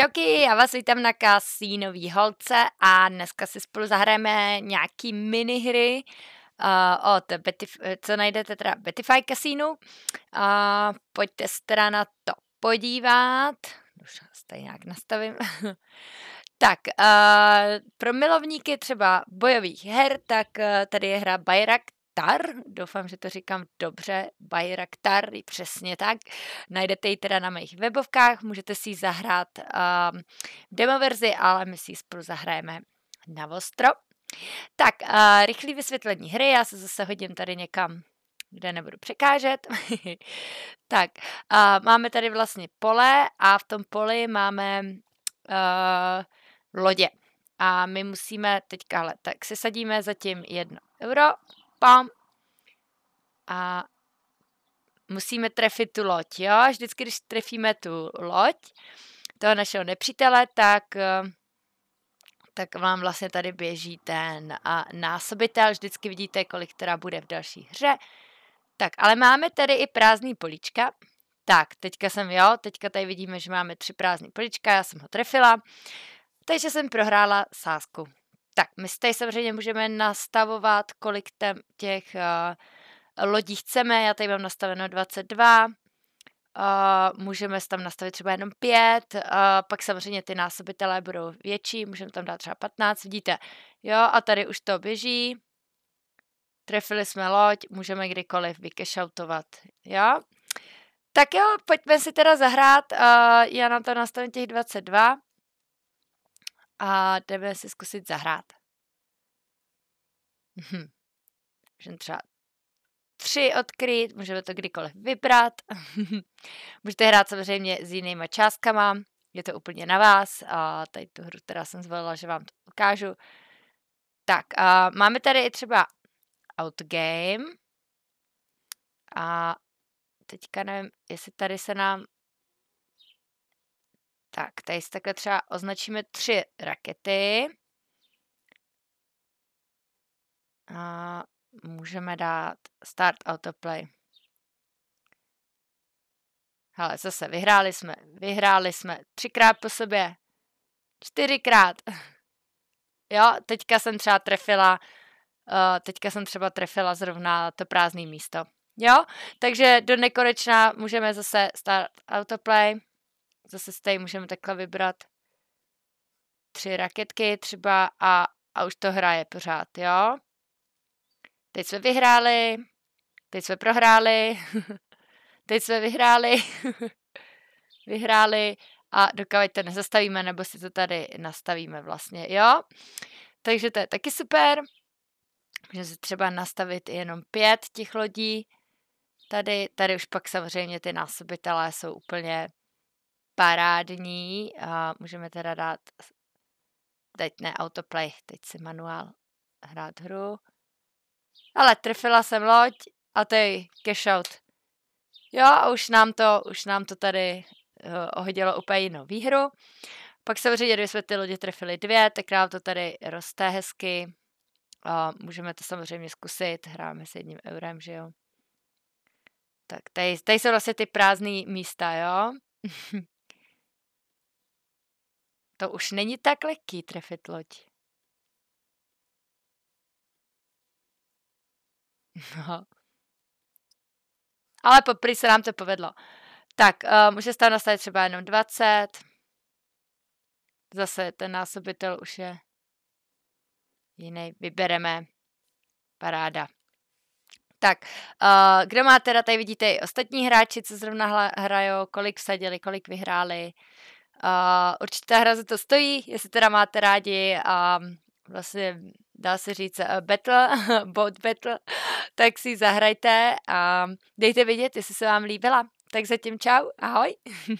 Čauky, já vás vítám na kasínový holce a dneska si spolu zahrajeme nějaký minihry uh, od Betty, co najdete teda Betify Casino. Uh, pojďte se teda na to podívat. Už tady nějak nastavím. tak, uh, pro milovníky třeba bojových her, tak uh, tady je hra Bayrak, Bayraktar, doufám, že to říkám dobře, Bajraktar, přesně tak. Najdete ji teda na mých webovkách, můžete si ji zahrát uh, um, demo verzi, ale my si ji spolu zahrajeme na ostro. Tak, uh, rychlý vysvětlení hry, já se zase hodím tady někam kde nebudu překážet. tak, uh, máme tady vlastně pole a v tom poli máme uh, lodě. A my musíme teďka, ale tak si sadíme zatím jedno euro pam. A musíme trefit tu loď, jo? Vždycky, když trefíme tu loď toho našeho nepřítele, tak eh, tak vám vlastně tady běží ten a, násobitel, vždycky vidíte, kolik teda bude v další hře. Tak, ale máme tady i prázdný políčka. Tak, teďka jsem, jo, teďka tady vidíme, že máme tři prázdný políčka, já jsem ho trefila, takže jsem prohrála sázku. Tak, my si tady samozřejmě můžeme nastavovat, kolik tam těch uh, lodí chceme. Já tady mám nastaveno 22. Uh, eh, můžeme tam nastavit třeba jenom 5, uh, eh, pak samozřejmě ty násobitelé budou větší, můžeme tam dát třeba 15, vidíte. Jo, a tady už to běží. Trefili jsme loď, můžeme kdykoliv vykešautovat, jo. Tak jo, pojďme si teda zahrát, uh, já nám to nastavím těch 22 a jdeme si zkusit zahrát. Hm. Můžeme třeba tři odkryt, můžeme to kdykoliv vybrat. Můžete hrát samozřejmě s jinýma částkama, je to úplně na vás. A tady tu hru teda jsem zvolila, že vám to ukážu. Tak, a máme tady třeba Outgame. A teďka nevím, jestli tady se nám tak, tady si takhle třeba označíme tři rakety. A můžeme dát Start Autoplay. Hele, zase vyhráli jsme, vyhráli jsme třikrát po sobě, čtyřikrát. Jo, teďka jsem třeba trefila, uh, teďka jsem třeba trefila zrovna to prázdné místo. Jo, takže do nekonečna můžeme zase start autoplay zase si tady můžeme takhle vybrat tři raketky třeba a, a už to hraje pořád, jo? Teď jsme vyhráli, teď jsme prohráli, teď jsme vyhráli, vyhráli a dokud to nezastavíme, nebo si to tady nastavíme vlastně, jo? Takže to je taky super. Můžeme si třeba nastavit jenom pět těch lodí. Tady, tady už pak samozřejmě ty násobitelé jsou úplně parádní. A můžeme teda dát, teď ne autoplay, teď si manuál hrát hru. Ale trfila jsem loď a je cash out. Jo, a už nám to, už nám to tady uh, ohodilo úplně jinou výhru. Pak samozřejmě, když jsme ty lodi trefili dvě, tak nám to tady roste hezky. A můžeme to samozřejmě zkusit, hráme s jedním eurem, že jo. Tak tady, tady jsou vlastně ty prázdné místa, jo. To už není tak lehký trefit loď. No. Ale poprý se nám to povedlo. Tak, uh, může se tam nastavit třeba jenom 20. Zase ten násobitel už je jiný. Vybereme. Paráda. Tak, uh, kdo má teda, tady vidíte i ostatní hráči, co zrovna hrajou, kolik vsadili, kolik vyhráli. Uh, určitě hra za to stojí, jestli teda máte rádi a vlastně dá se říct uh, battle, bot battle, tak si ji zahrajte a dejte vědět, jestli se vám líbila. Tak zatím čau, ahoj.